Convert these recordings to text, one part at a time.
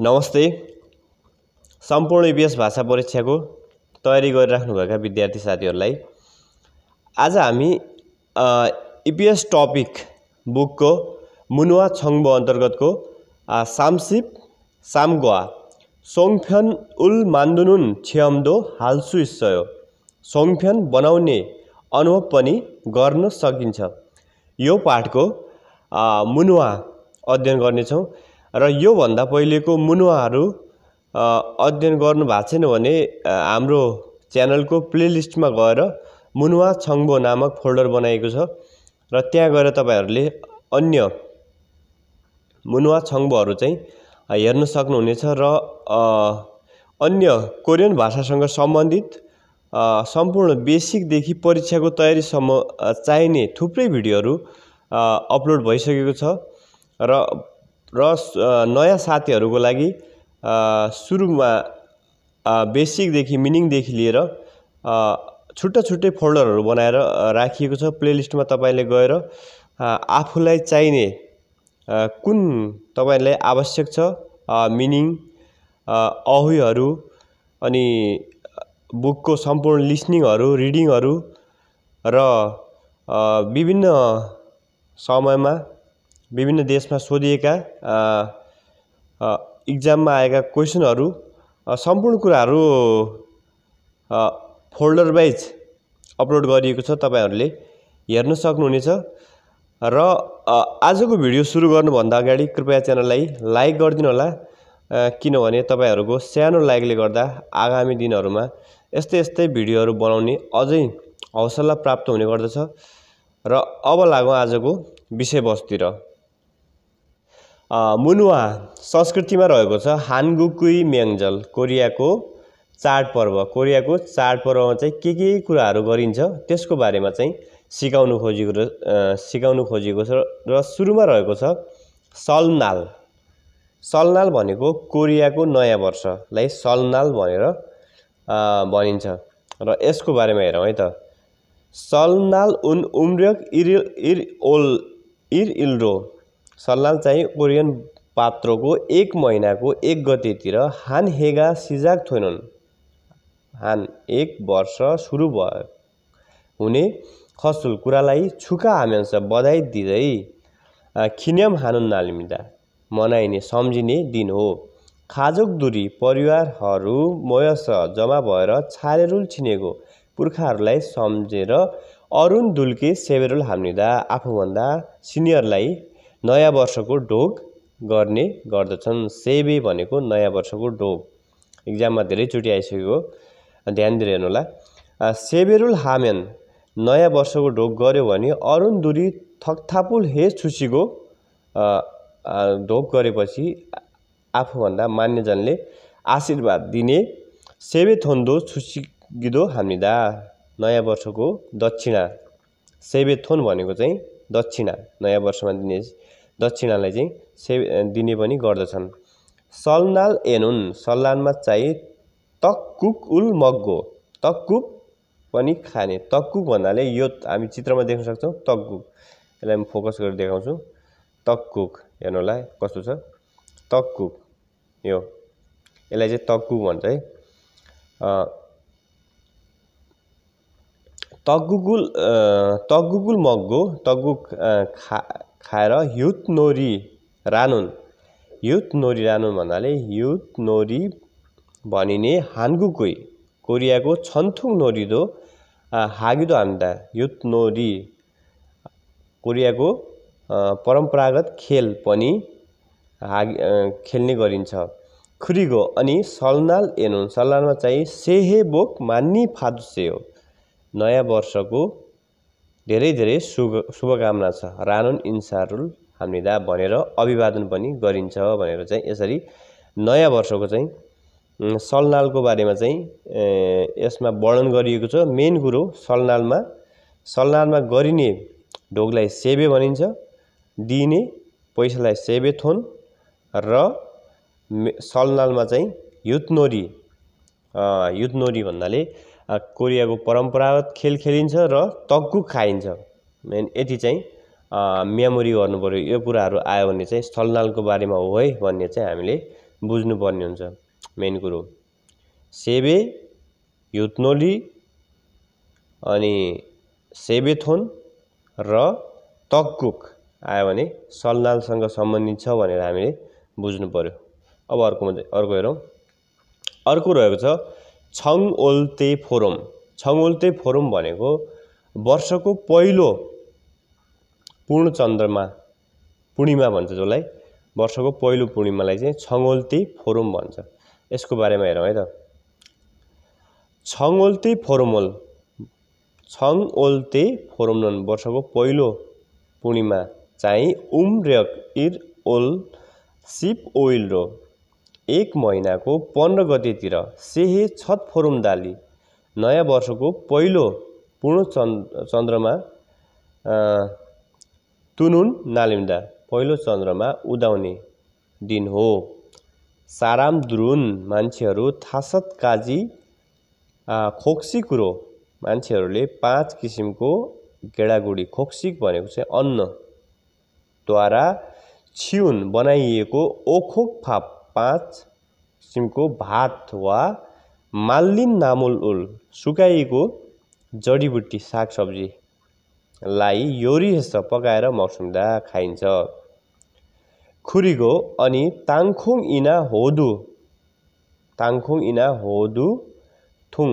नमस्ते सम्पूर्ण इपिएस भाषा परीक्षाको तयारी गरिराख्नुभएका विद्यार्थी साथीहरूलाई आज हामी इपिएस टपिक बुकको मुनुवा छङ्बो अन्तर्गतको सामसिप सामगुवा सोङफ्यन उल मान्दुनुन छ्याम्दो हाल्सु सयो सोङफ्यन बनाउने अनुभव पनि गर्न सकिन्छ यो पाठको मुनुवा अध्ययन गर्नेछौँ र योभन्दा पहिलेको मुनुवाहरू अध्ययन गर्नु छैन भने हाम्रो च्यानलको प्लेलिस्टमा गएर मुनुवा छङ्बो नामक फोल्डर बनाएको छ र त्यहाँ गएर तपाईँहरूले अन्य मुनुवा छङ्बोहरू चाहिँ हेर्न सक्नुहुनेछ र अन्य कोरियन भाषासँग सम्बन्धित सम्पूर्ण बेसिकदेखि परीक्षाको तयारीसम्म चाहिने थुप्रै भिडियोहरू अपलोड भइसकेको छ र र नयाँ साथीहरूको लागि सुरुमा बेसिकदेखि मिनिङदेखि लिएर छुट्टा छुट्टै फोल्डरहरू बनाएर राखिएको छ प्लेलिस्टमा तपाईँले गएर आफूलाई चाहिने कुन तपाईँलाई आवश्यक छ मिनिङ अहुहरू अनि बुकको सम्पूर्ण लिसनिङहरू रिडिङहरू र विभिन्न समयमा विभिन्न देशमा सोधिएका इक्जाममा आएका क्वेसनहरू सम्पूर्ण कुराहरू फोल्डर वाइज अपलोड गरिएको छ तपाईँहरूले हेर्न सक्नुहुनेछ र आजको भिडियो सुरु गर्नुभन्दा अगाडि कृपया च्यानललाई लाइक गरिदिनु होला किनभने तपाईँहरूको सानो लाइकले गर्दा आगामी दिनहरूमा यस्तै यस्तै भिडियोहरू बनाउने अझै हौसला प्राप्त हुने गर्दछ र अब लागौँ आजको विषयवस्तुतिर मुनुवा संस्कृतिमा रहेको छ हानगुकुई म्याङ्जल कोरियाको चाडपर्व कोरियाको चाडपर्वमा चाहिँ के के कुराहरू गरिन्छ त्यसको बारेमा चाहिँ सिकाउनु खोजेको र सिकाउनु खोजेको छ र सुरुमा रहेको छ सलनाल सलनाल भनेको कोरियाको नयाँ वर्षलाई सलनाल भनेर भनिन्छ र यसको बारेमा हेरौँ है त सलनाल उन उम्रक इर इर ओल इर इल्रो सल्लाल चाहिँ ओरियन पात्रोको एक महिनाको एक गतेतिर हान हेगा सिजाक थोइनन् हान एक वर्ष सुरु भयो हुने खसुल कुरालाई छुका हामीसँग बधाई दिँदै खिन्यम हानुन नालिमिदा मनाइने सम्झिने दिन हो खाजोक दुरी परिवारहरू मयस जमा भएर छारेरुल छिनेको पुर्खाहरूलाई सम्झेर अरुण दुल्के सेवेरुल हाम्निँदा आफूभन्दा सिनियरलाई नयाँ वर्षको ढोग गर्ने गर्दछन् सेबी भनेको नयाँ वर्षको ढोग इक्जाममा धेरैचोटि आइसकेको हो ध्यान दिएर हेर्नु होला सेबेरुल हामेन नयाँ वर्षको ढोग गऱ्यो भने अरुण दुरी थकथापुल हे छुसीको ढोग गरेपछि आफूभन्दा मान्यजनले आशीर्वाद दिने सेबेथोन्दो छुसिगिदो हामीदा नयाँ वर्षको दक्षिणा सेबेथोन भनेको चाहिँ दक्षिणा नयाँ वर्षमा दिने दक्षिणालाई चाहिँ से दिने पनि गर्दछन् सलनाल एनुन सल्लानमा चाहिँ तक्कुक उल मग्गो तक्कुक पनि खाने तक्कुक भन्नाले यो हामी चित्रमा देख्न सक्छौँ तक्कुक यसलाई म फोकस गरेर देखाउँछु तक्कुक हेर्नु होला कस्तो छ तक्कुक यो यसलाई चाहिँ तक्कु भन्छ है तगुगुल तगुगुल मगो तग्गुक खा खाएर युत नोरी रानुन युत नोरी रानुन भन्नाले युत नोरी भनिने हानगुकुई कोरियाको छन्थुङ नोरिदो हागिदो हान्दा युत नोरी कोरियाको परम्परागत खेल पनि हागि खेल्ने गरिन्छ खुरिगो अनि सलनाल एनुन सलनालमा चाहिँ सेहे बोक मान्नी फादुसे हो नयाँ वर्षको धेरै धेरै शुभ शुभकामना छ रानुन इन्सारुल हामीदा भनेर अभिवादन पनि गरिन्छ भनेर चाहिँ यसरी नयाँ वर्षको चाहिँ सलनालको बारेमा चाहिँ यसमा वर्णन गरिएको छ मेन कुरो सलनालमा सलनालमा गरिने ढोगलाई सेबे भनिन्छ दिने पैसालाई सेबे थोन र सलनालमा चाहिँ युथनोरी युथनोरी भन्नाले कोरियाको परम्परागत खेल खेलिन्छ र तक्कुक खाइन्छ मेन यति चाहिँ मेमोरी गर्नुपऱ्यो यो कुराहरू आयो भने चाहिँ स्थलनालको बारेमा हो है भन्ने चाहिँ हामीले बुझ्नुपर्ने हुन्छ मेन कुरो सेबे युत्नोली अनि सेबेथोन र तक्कुक आयो भने सलनालसँग सम्बन्धित छ भनेर हामीले बुझ्नु पऱ्यो अब अर्को अर्को हेरौँ अर्को रहेको छ छङ ओल्ते फोरम ओल्ते फोरम भनेको वर्षको पहिलो पूर्ण चन्द्रमा पूर्णिमा भन्छ जसलाई वर्षको पहिलो पूर्णिमालाई चाहिँ छङओल्ते फोरम भन्छ यसको बारेमा हेरौँ है त छङओल्ते फोरमोल फोरम फोरमनोन वर्षको पहिलो पूर्णिमा चाहिँ उम इर ओल सिप ओइल रो एक महिनाको पन्ध्र गतेतिर सेहे छत फोरुम दाली नयाँ वर्षको पहिलो पूर्ण चन्द्रमा तुनुन नालिम्दा पहिलो चन्द्रमा उदाउने दिन हो साराम द्रुन मान्छेहरू थासत काजी खोक्सी कुरो मान्छेहरूले पाँच किसिमको गेडागुडी खोक्सिक भनेको चाहिँ अन्नद्वारा छिउन बनाइएको ओखोक फाप पाँच किसिमको भात वा माल्लिन नामुल उल सुकाइएको जडीबुटी सागसब्जीलाई योरी जस्तो पकाएर मौसमदा खाइन्छ खुरीको अनि ताङखुङ इना होदु ताङखुङ इना होदु थुङ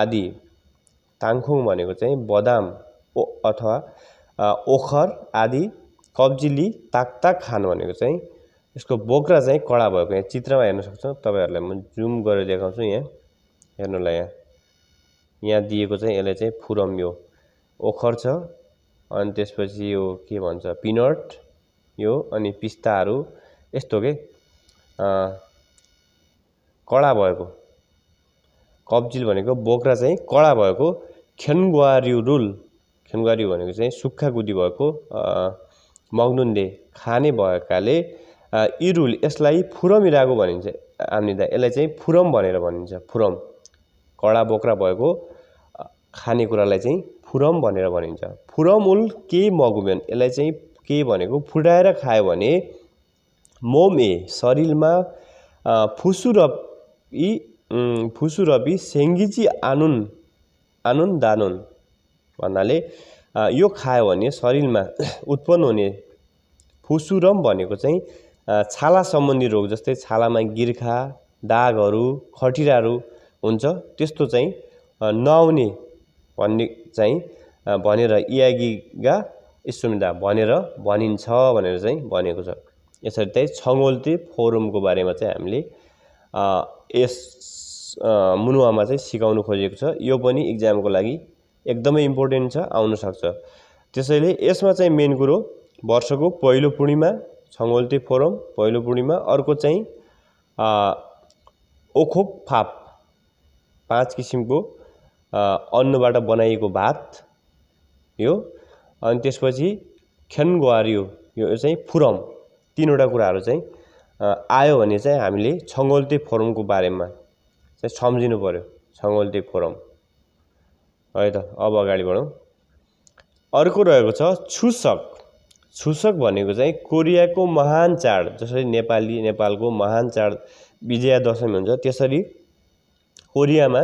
आदि ताङखुङ भनेको चाहिँ बदाम ओ अथवा ओखर आदि कब्जिली ताक ताक खान भनेको चाहिँ यसको बोक्रा चाहिँ कडा भएको यहाँ चित्रमा हेर्न सक्छौँ तपाईँहरूलाई म जुम गरेर देखाउँछु यहाँ हेर्नुलाई यहाँ यहाँ दिएको चाहिँ यसले चाहिँ फुरम यो ओखर छ अनि त्यसपछि यो के भन्छ पिनट यो अनि पिस्ताहरू यस्तो के कडा भएको कब्जिल भनेको बोक्रा चाहिँ कडा भएको खेनगुवारी रुल खेनगुवारी भनेको चाहिँ सुक्खा गुदी भएको मगनुनले खाने भएकाले इरुल यसलाई फुरमिराको भनिन्छ आम्निदा यसलाई चाहिँ फुरम भनेर भनिन्छ फुरम कडा बोक्रा भएको खानेकुरालाई चाहिँ फुरम भनेर भनिन्छ फुरम उल के मगुमेन यसलाई चाहिँ के भनेको फुटाएर खायो भने मोम ए शरीरमा फुसुरपी फुसुरपी सेङ्गिची आनुन आनुन दानुन भन्नाले यो खायो भने शरीरमा उत्पन्न हुने फुसुरम भनेको चाहिँ छाला सम्बन्धी रोग जस्तै छालामा गिर्खा दागहरू खटिराहरू हुन्छ त्यस्तो चाहिँ नआउने भन्ने चाहिँ भनेर इयागिगा इसुमिदा भनेर भनिन्छ भनेर चाहिँ भनेको छ यसरी चाहिँ छङ्गोल्ती फोरमको बारेमा चाहिँ हामीले यस मुनुवामा चाहिँ सिकाउनु खोजेको छ यो पनि इक्जामको लागि एकदमै इम्पोर्टेन्ट छ आउनसक्छ त्यसैले यसमा चाहिँ मेन कुरो वर्षको पहिलो पूर्णिमा छङ्गोल्टे फोरम पहिलो पूर्णिमा अर्को चाहिँ ओखोप फाप पाँच किसिमको अन्नबाट बनाइएको भात यो अनि त्यसपछि ख्यानगुवारियो यो चाहिँ फुरम तिनवटा कुराहरू चाहिँ आयो भने चाहिँ हामीले छङ्गोल्टे फोरमको बारेमा चाहिँ सम्झिनु पऱ्यो छङ्गोल्टे फोरम है त अब अगाडि बढौँ अर्को रहेको छ छुसक छुसक भनेको चाहिँ कोरियाको महान चाड जसरी नेपाली नेपालको महान चाड विजया दशमी हुन्छ त्यसरी कोरियामा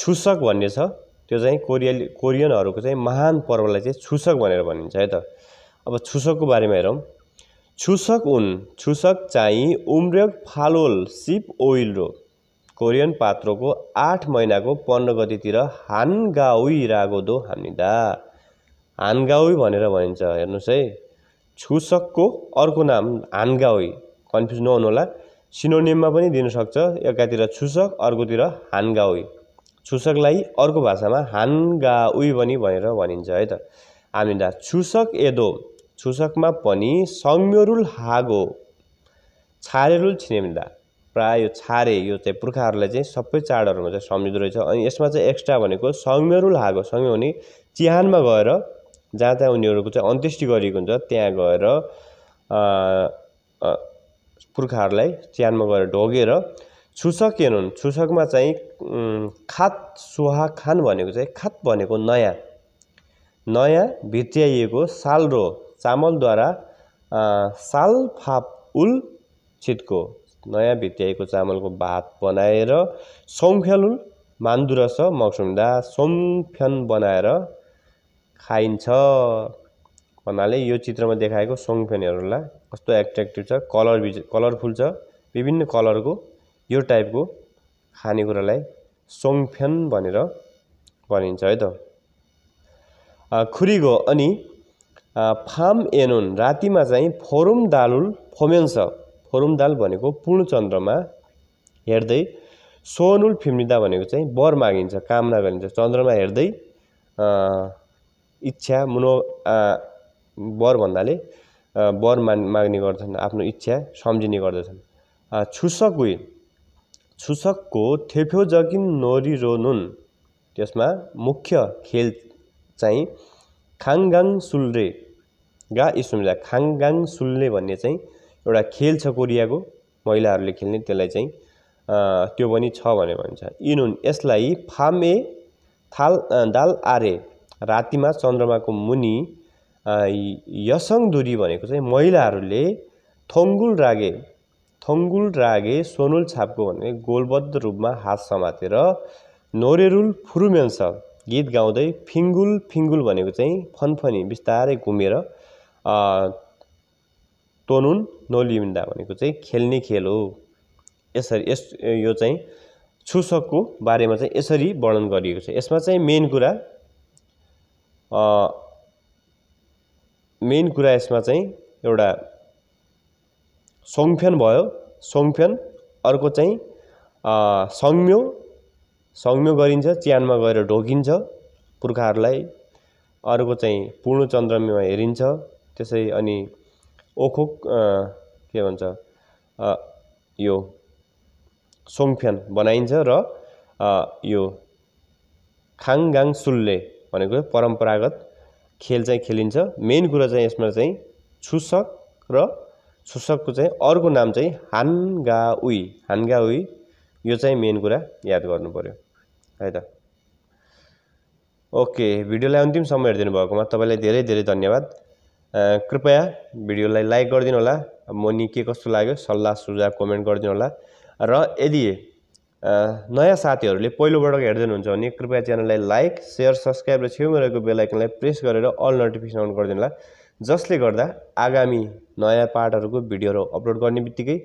छुसक भन्ने छ त्यो चाहिँ कोरियाली कोरियनहरूको चाहिँ महान पर्वलाई चाहिँ छुसक भनेर भनिन्छ है त अब छुसकको बारेमा हेरौँ छुसक उन छुसक चाहिँ उम्रेक फालोल सिप ओइल रो कोरियन पात्रोको आठ महिनाको पन्ध्र गतितिर हान दो रागोदो हानिदा हानगाउई भनेर भनिन्छ हेर्नुहोस् है छुसकको अर्को नाम हानगाउई कन्फ्युज नहुनु होला सिनोनिममा पनि दिनसक्छ एकातिर छुसक अर्कोतिर हानगाउई छुसकलाई अर्को भाषामा हानगाउई पनि भनेर भनिन्छ है त हामीलाई छुसक एदो छुसकमा पनि सौम्यरुल हागो छारेरुल छिनेमिदा प्रायः यो छारे यो चाहिँ पुर्खाहरूलाई चाहिँ सबै चाडहरूमा चाहिँ सम्झिँदो रहेछ अनि यसमा चाहिँ एक्स्ट्रा भनेको सौम्यरुल हागो सौम्य भने चिहानमा गएर जहाँ जहाँ उनीहरूको चाहिँ अन्त्येष्टि गरिएको हुन्छ त्यहाँ गएर पुर्खाहरूलाई च्यानमा गएर ढोगेर छुसक हेर्नु छुसकमा चाहिँ खात सुहा खान भनेको चाहिँ खात भनेको नयाँ नयाँ भित्याइएको साल रो चामलद्वारा साल फाप उल छिटको नयाँ भित्याएको चामलको भात बनाएर सौम्फ्यालुल मान्दुरस मक्सुम्दा सोमफ्यान बनाएर खाइन्छ भन्नाले यो चित्रमा देखाएको सोङफेनहरूलाई कस्तो एट्र्याक्टिभ छ कलर कलरफुल छ विभिन्न कलरको यो टाइपको खानेकुरालाई सोङफेन भनेर भनिन्छ है त खुरिगो अनि फाम एनोन रातिमा चाहिँ फोरुम दालुल फोमेन्स फोरुम दाल भनेको पूर्ण चन्द्रमा हेर्दै सोनुल फिम्रिँदा भनेको चाहिँ बर मागिन्छ कामना गरिन्छ चन्द्रमा हेर्दै इच्छा मनो वर भन्नाले बर मान माग्ने गर्दछन् आफ्नो इच्छा सम्झिने गर्दछन् छुसक उयो छुसकको थेफ्यो रो नुन त्यसमा मुख्य खेल चाहिँ खाङगाङ सुल्रे गा इसुम्जा खाङगाङ सुल्ले भन्ने चाहिँ एउटा खेल छ कोरियाको महिलाहरूले खेल्ने त्यसलाई चाहिँ त्यो पनि छ भने भन्छ यी नुन यसलाई फामे थाल दाल आरे रातिमा चन्द्रमाको मुनि दुरी भनेको चाहिँ महिलाहरूले थोङ्गुल रागे थोङ्गुल रागे सोनुल छापको भन्ने गोलबद्ध रूपमा हात समातेर नोरेरुल फुरुमेन्स गीत गाउँदै फिङ्गुल फिङ्गुल भनेको चाहिँ फनफनी बिस्तारै घुमेर तोनुन नोलिमिन्दा भनेको चाहिँ खेल्ने खेल हो यसरी यस यो चाहिँ छुसकको बारेमा चाहिँ यसरी वर्णन गरिएको छ यसमा चाहिँ मेन कुरा मेन कुरा यसमा चाहिँ एउटा सोङफेन भयो सोङफेन अर्को चाहिँ सङ्म्यो सङ्म्यो गरिन्छ च्यानमा गएर ढोकिन्छ पुर्खाहरूलाई अर्को चाहिँ पूर्ण चन्द्रमा हेरिन्छ त्यसै अनि ओखोक के भन्छ यो सोङफ्यान बनाइन्छ र यो खाङगाङ सुल्ले भनेको परम्परागत खेल चाहिँ खेलिन्छ मेन कुरा चाहिँ यसमा चाहिँ छुसक र छुसकको चाहिँ अर्को नाम चाहिँ हान्गा उई हान्गा उई यो चाहिँ मेन कुरा याद गर्नु पऱ्यो है त ओके भिडियोलाई अन्तिम अन्तिमसम्म हेरिदिनु भएकोमा तपाईँलाई धेरै धेरै धन्यवाद कृपया भिडियोलाई लाइक गरिदिनु होला म नि के कस्तो लाग्यो सल्लाह सुझाव कमेन्ट गरिदिनु होला र यदि नयाँ साथीहरूले पहिलोपटक हेर्दै हुनुहुन्छ भने कृपया च्यानललाई लाइक सेयर सब्सक्राइब र छेउमा रहेको बेलायकनलाई प्रेस गरेर अल नोटिफिकेसन अन होला जसले गर्दा आगामी नयाँ पार्टहरूको भिडियोहरू अपलोड गर्ने बित्तिकै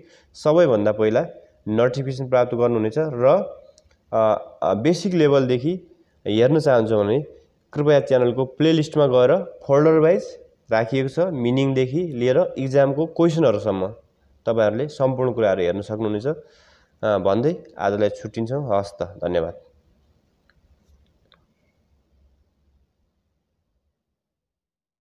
सबैभन्दा पहिला नोटिफिकेसन प्राप्त गर्नुहुनेछ र बेसिक लेभलदेखि हेर्न चाहन्छौँ भने कृपया च्यानलको प्लेलिस्टमा गएर फोल्डर वाइज राखिएको छ मिनिङदेखि लिएर इक्जामको क्वेसनहरूसम्म तपाईँहरूले सम्पूर्ण कुराहरू हेर्न सक्नुहुनेछ भन्दै आजलाई छुट्टिन्छौँ हस् त धन्यवाद